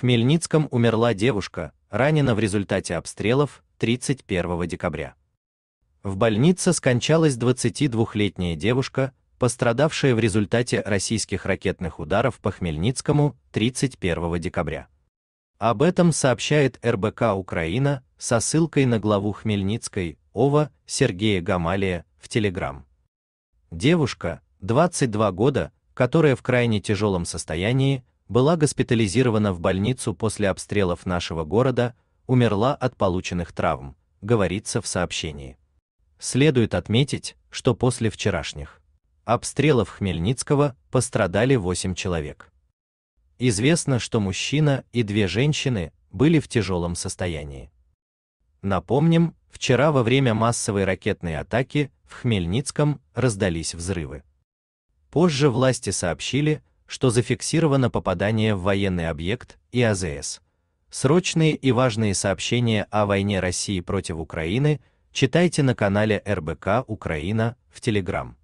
Хмельницком умерла девушка, ранена в результате обстрелов 31 декабря. В больнице скончалась 22-летняя девушка, пострадавшая в результате российских ракетных ударов по Хмельницкому 31 декабря. Об этом сообщает РБК Украина со ссылкой на главу Хмельницкой ОВА Сергея Гамалия в Телеграм. Девушка, 22 года, которая в крайне тяжелом состоянии, была госпитализирована в больницу после обстрелов нашего города, умерла от полученных травм, говорится в сообщении. Следует отметить, что после вчерашних обстрелов Хмельницкого пострадали 8 человек. Известно, что мужчина и две женщины были в тяжелом состоянии. Напомним, вчера во время массовой ракетной атаки в Хмельницком раздались взрывы. Позже власти сообщили, что зафиксировано попадание в военный объект и АЗС. Срочные и важные сообщения о войне России против Украины читайте на канале РБК Украина в Телеграм.